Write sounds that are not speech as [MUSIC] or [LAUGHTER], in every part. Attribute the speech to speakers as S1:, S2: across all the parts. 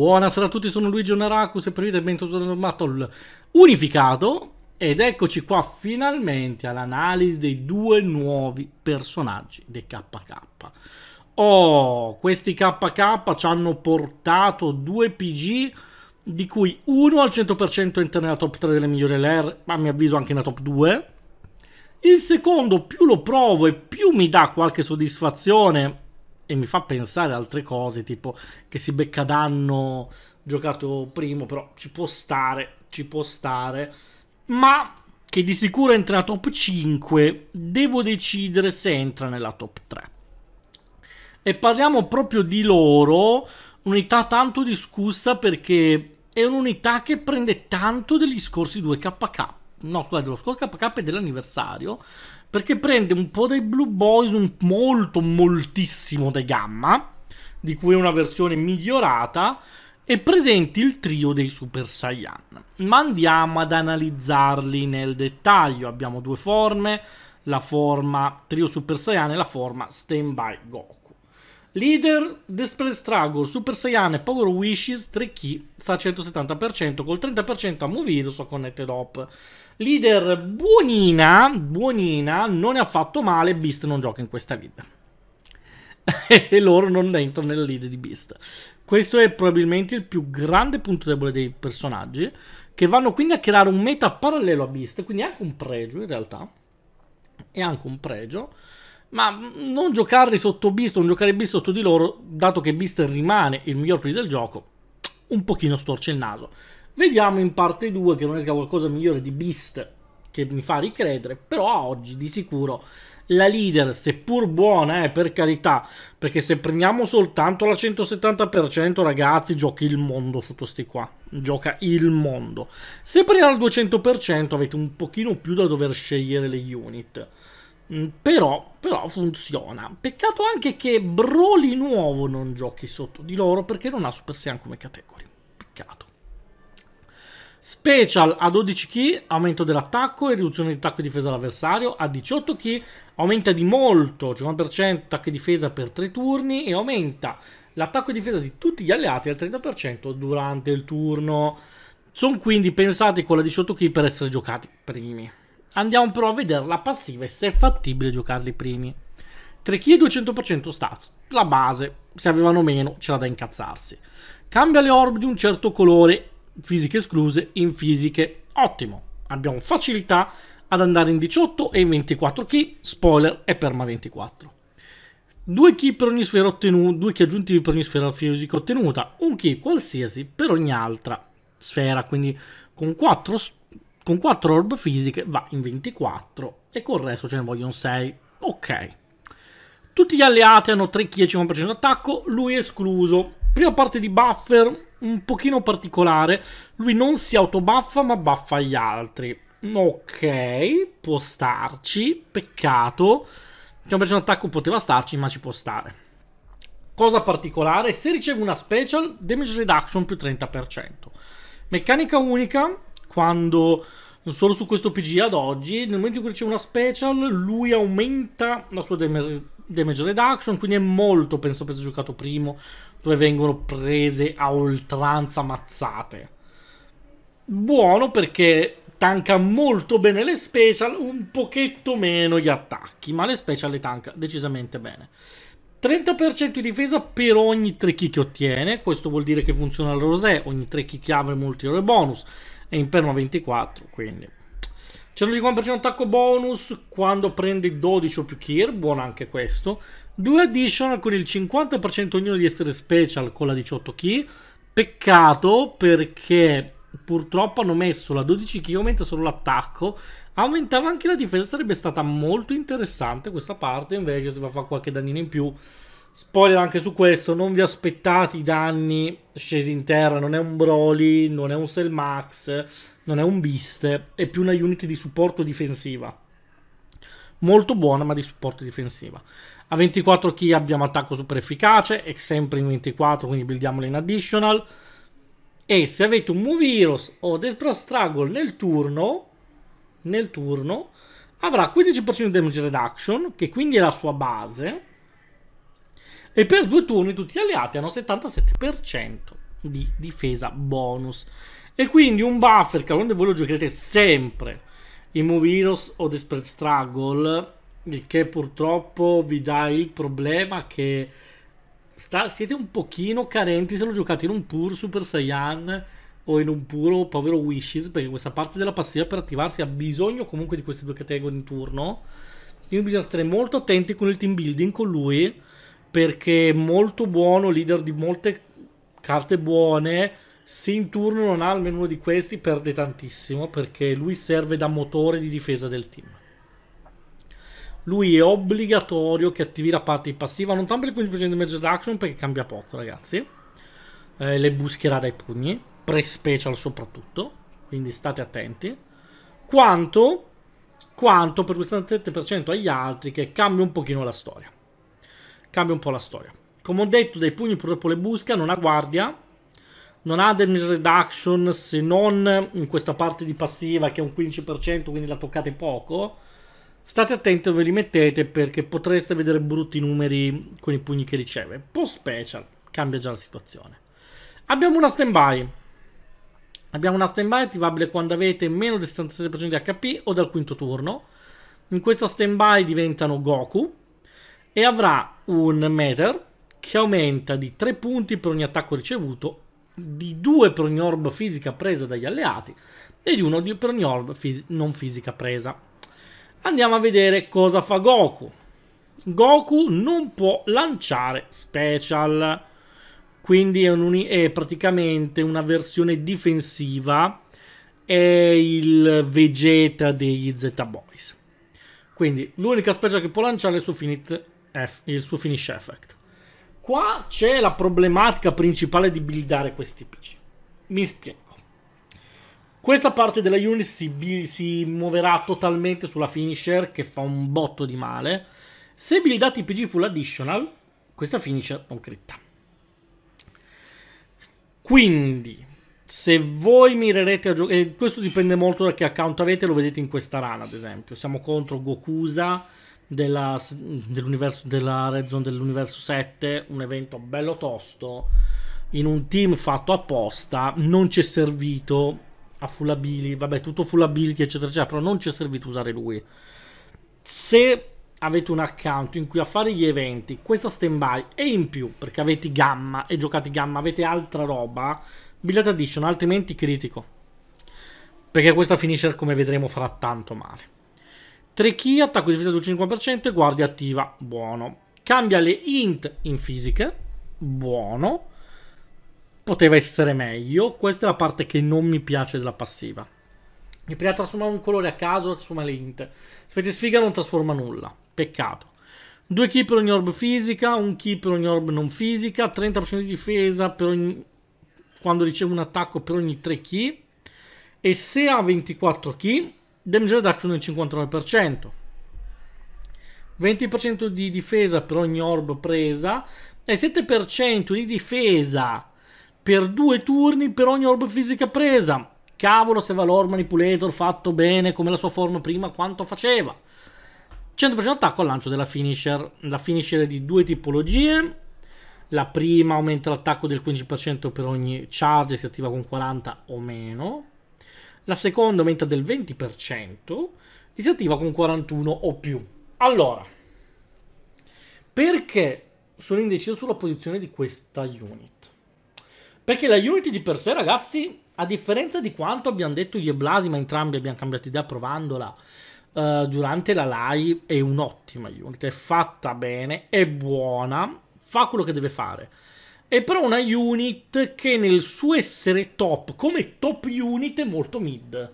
S1: Buonasera a tutti, sono Luigi Onaraku, se prendete benvenuti al Battle unificato ed eccoci qua finalmente all'analisi dei due nuovi personaggi dei KK. Oh, questi KK ci hanno portato due PG di cui uno al 100% entra nella top 3 delle migliori LR, ma a mio avviso anche nella top 2. Il secondo più lo provo e più mi dà qualche soddisfazione e mi fa pensare altre cose, tipo che si becca danno giocato primo, però ci può stare, ci può stare, ma che di sicuro entra nella top 5, devo decidere se entra nella top 3. E parliamo proprio di loro, unità tanto discussa perché è un'unità che prende tanto degli scorsi 2 KK. No, scusate, lo scorso KK è dell'anniversario perché prende un po' dei Blue Boys, un molto, moltissimo dei Gamma, di cui è una versione migliorata, e presenti il trio dei Super Saiyan. Ma andiamo ad analizzarli nel dettaglio. Abbiamo due forme, la forma trio Super Saiyan e la forma Standby Goku. Leader, Despre Struggle, Super Saiyan e Power Wishes 3 key sta al 170% col 30% a Movido so Connected Hop. Leader buonina, buonina, non è affatto male, Beast non gioca in questa lead. [LAUGHS] e loro non entrano nella lead di Beast. Questo è probabilmente il più grande punto debole dei personaggi che vanno quindi a creare un meta parallelo a Beast, quindi anche un pregio in realtà. È anche un pregio ma non giocarli sotto Beast, non giocare Beast sotto di loro, dato che Beast rimane il miglior play del gioco, un pochino storce il naso. Vediamo in parte 2 che non esca qualcosa migliore di Beast che mi fa ricredere, però a oggi di sicuro la leader, seppur buona, eh, per carità, perché se prendiamo soltanto la 170%, ragazzi, giochi il mondo sotto sti qua, gioca il mondo. Se prendiamo il 200% avete un pochino più da dover scegliere le unit. Mm, però, però, funziona. Peccato anche che Broly nuovo non giochi sotto di loro perché non ha Super Saiyan come category. Peccato. Special a 12 key, aumento dell'attacco e riduzione di attacco e difesa all'avversario. A 18 key, aumenta di molto, 50% attacco e difesa per 3 turni e aumenta l'attacco e difesa di tutti gli alleati al 30% durante il turno. Sono quindi pensati con la 18 key per essere giocati primi. Andiamo però a vedere la passiva e se è fattibile giocarli primi. 3 kg 200% stato, la base, se avevano meno c'era da incazzarsi. Cambia le orb di un certo colore, fisiche escluse, in fisiche, ottimo. Abbiamo facilità ad andare in 18 e in 24 key, spoiler è perma 24. Due key per ogni sfera ottenuta, due key aggiuntivi per ogni sfera fisica ottenuta, un key qualsiasi per ogni altra sfera, quindi con 4 spoiler con 4 orb fisiche va in 24 e col resto ce ne vogliono 6. Ok. Tutti gli alleati hanno 3 chi e 50% d'attacco, lui escluso. Prima parte di buffer un pochino particolare, lui non si autobuffa ma buffa gli altri. Ok, può starci, peccato. 50% d'attacco poteva starci ma ci può stare. Cosa particolare, se riceve una special, damage reduction più 30%. Meccanica unica, quando solo su questo PG ad oggi, nel momento in cui riceve una special, lui aumenta la sua damage, reduction, quindi è molto, penso, per essere giocato primo, dove vengono prese a oltranza mazzate. Buono perché tanca molto bene le special, un pochetto meno gli attacchi, ma le special le tanca decisamente bene. 30% di difesa per ogni 3 kick che ottiene, questo vuol dire che funziona al rosé, ogni 3 kick avremo un ore bonus e in perma 24, quindi... 150% attacco bonus quando prendi 12 o più kill, buono anche questo. Due additional con il 50% ognuno di essere special con la 18 key. Peccato perché purtroppo hanno messo la 12 key, aumenta solo l'attacco. Aumentava anche la difesa, sarebbe stata molto interessante questa parte, invece se va a fare qualche dannino in più Spoiler anche su questo, non vi aspettate i danni scesi in terra, non è un Broly, non è un Selmax, non è un Beast, è più una unit di supporto difensiva. Molto buona ma di supporto difensiva. A 24 key abbiamo attacco super efficace, è sempre in 24 quindi buildiamola in additional. E se avete un Movie Heroes o Despro Struggle nel turno, nel turno avrà 15% di damage reduction, che quindi è la sua base, e per due turni tutti gli alleati hanno 77% di difesa bonus. E quindi un buffer che quando voi lo giocherete sempre in Moviros o Desperate Struggle, il che purtroppo vi dà il problema che sta, siete un pochino carenti se lo giocate in un pur Super Saiyan o in un puro povero Wishes, perché questa parte della passiva per attivarsi ha bisogno comunque di queste due categorie in turno. Quindi bisogna stare molto attenti con il team building con lui perché è molto buono, leader di molte carte buone. Se in turno non ha almeno uno di questi perde tantissimo perché lui serve da motore di difesa del team. Lui è obbligatorio che attivi la parte passiva, non tanto per il 15% di merged action perché cambia poco ragazzi. Eh, le buscherà dai pugni, pre-special soprattutto, quindi state attenti. Quanto, quanto per quel 67% agli altri che cambia un pochino la storia cambia un po' la storia. Come ho detto, dai pugni purtroppo le busca, non ha guardia, non ha damage reduction se non in questa parte di passiva che è un 15%, quindi la toccate poco. State attenti dove li mettete perché potreste vedere brutti numeri con i pugni che riceve. Post special, cambia già la situazione. Abbiamo una standby. Abbiamo una standby attivabile quando avete meno del 67% di HP o dal quinto turno. In questa standby diventano Goku, e avrà un meter che aumenta di 3 punti per ogni attacco ricevuto, di 2 per ogni orb fisica presa dagli alleati e di 1 per ogni orb fisi non fisica presa. Andiamo a vedere cosa fa Goku. Goku non può lanciare special, quindi è, un è praticamente una versione difensiva, è il Vegeta degli Z-Boys. Quindi l'unica special che può lanciare è su Finite il suo finish effect. Qua c'è la problematica principale di buildare questi PC. Mi spiego. Questa parte della unit si, si muoverà totalmente sulla finisher che fa un botto di male. Se buildate i PG full additional, questa finisher non critta. Quindi, se voi mirerete a giocare... Questo dipende molto da che account avete, lo vedete in questa rana, ad esempio. Siamo contro Gokusa della, dell'universo, della Red Zone dell'universo 7, un evento bello tosto, in un team fatto apposta, non ci è servito a full ability, vabbè tutto full ability eccetera eccetera, però non ci è servito usare lui. Se avete un account in cui a fare gli eventi, questa standby e in più, perché avete gamma e giocate gamma, avete altra roba, Billet Addition, altrimenti critico. Perché questa finisher come vedremo farà tanto male. 3 key, attacco di difesa del 5% e guardia attiva. Buono. Cambia le int in fisiche. Buono. Poteva essere meglio. Questa è la parte che non mi piace della passiva. E prima trasformare un colore a caso, trasforma le int. Effetti sfiga non trasforma nulla. Peccato. 2 key per ogni orb fisica, 1 key per ogni orb non fisica, 30% di difesa ogni... quando riceve un attacco per ogni 3 key. E se ha 24 key, damage reduction del 59%, 20% di difesa per ogni orb presa e 7% di difesa per due turni per ogni orb fisica presa. Cavolo se va l'orb manipulator fatto bene come la sua forma prima quanto faceva. 100% attacco al lancio della finisher. La finisher è di due tipologie. La prima aumenta l'attacco del 15% per ogni charge, si attiva con 40 o meno la seconda aumenta del 20% e si attiva con 41 o più. Allora, perché sono indeciso sulla posizione di questa unit? Perché la unit di per sé, ragazzi, a differenza di quanto abbiamo detto io e Blasi, ma entrambi abbiamo cambiato idea provandola eh, durante la live, è un'ottima unit, è fatta bene, è buona, fa quello che deve fare è però una unit che nel suo essere top, come top unit, è molto mid.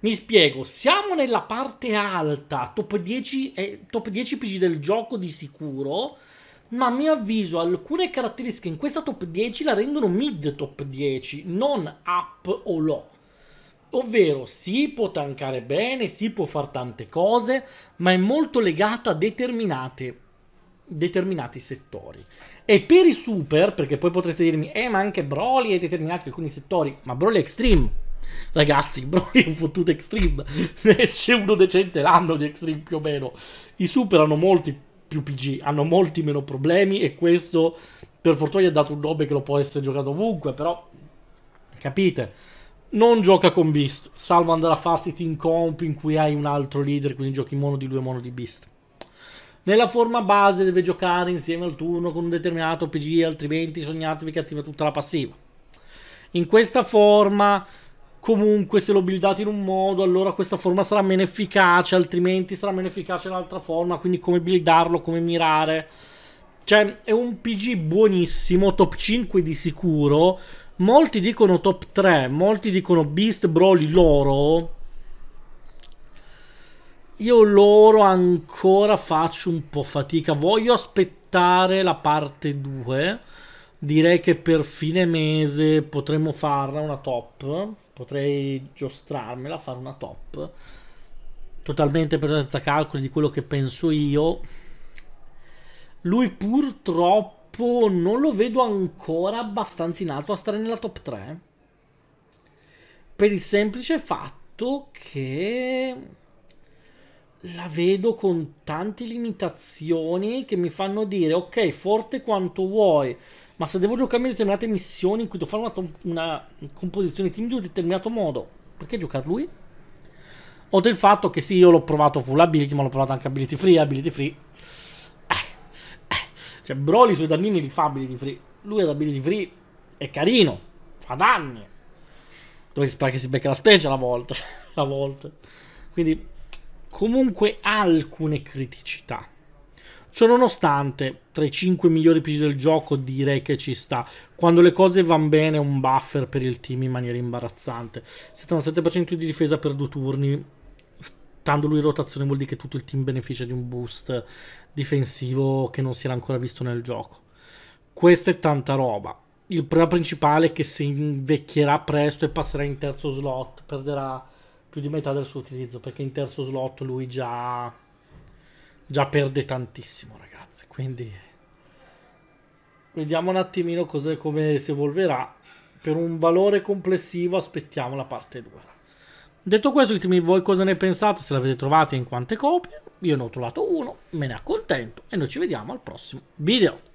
S1: Mi spiego, siamo nella parte alta, top 10, eh, top 10 PG del gioco di sicuro, ma a mio avviso alcune caratteristiche in questa top 10 la rendono mid top 10, non up o low. Ovvero si può tankare bene, si può fare tante cose, ma è molto legata a determinate determinati settori. E per i super, perché poi potreste dirmi, eh ma anche Broly è determinato in alcuni settori, ma Broly è Extreme. Ragazzi, [LAUGHS] Broly è un fottuto Extreme, ne esce uno decente l'anno di Extreme più o meno. I super hanno molti più PG, hanno molti meno problemi e questo per fortuna gli ha dato un nome che lo può essere giocato ovunque, però capite non gioca con Beast, salvo andare a farsi team comp in cui hai un altro leader, quindi giochi mono di lui e mono di Beast. Nella forma base deve giocare insieme al turno con un determinato PG, altrimenti sognatevi che attiva tutta la passiva. In questa forma, comunque, se l'ho buildato in un modo, allora questa forma sarà meno efficace, altrimenti sarà meno efficace l'altra forma, quindi come buildarlo, come mirare. Cioè, è un PG buonissimo, top 5 di sicuro. Molti dicono top 3, molti dicono Beast, Broly, Loro io loro ancora faccio un po' fatica. Voglio aspettare la parte 2. Direi che per fine mese potremmo farla una top. Potrei giostrarmela, fare una top. Totalmente per senza calcoli di quello che penso io. Lui purtroppo non lo vedo ancora abbastanza in alto a stare nella top 3. Per il semplice fatto che la vedo con tante limitazioni che mi fanno dire ok, forte quanto vuoi, ma se devo giocarmi determinate missioni in cui devo fare una, una composizione team di un determinato modo, perché giocare lui? Oltre il fatto che sì, io l'ho provato full ability, ma l'ho provato anche ability free, ability free. Eh, eh, cioè, Broly sui suoi dannini li fa ability free. Lui ad ability free è carino, fa danni. Dove si spera che si becca la specie la volta. la [LAUGHS] volta. Quindi comunque alcune criticità. Ciononostante, tra i 5 migliori PC del gioco direi che ci sta. Quando le cose vanno bene, un buffer per il team in maniera imbarazzante. 77% di difesa per due turni. Stando lui in rotazione vuol dire che tutto il team beneficia di un boost difensivo che non si era ancora visto nel gioco. Questa è tanta roba. Il problema principale è che si invecchierà presto e passerà in terzo slot, perderà più di metà del suo utilizzo, perché in terzo slot lui già, già perde tantissimo, ragazzi. Quindi vediamo un attimino cos'è, come si evolverà. Per un valore complessivo aspettiamo la parte 2. Detto questo, ditemi voi cosa ne pensate, se l'avete trovata in quante copie. Io ne ho trovato uno, me ne accontento e noi ci vediamo al prossimo video.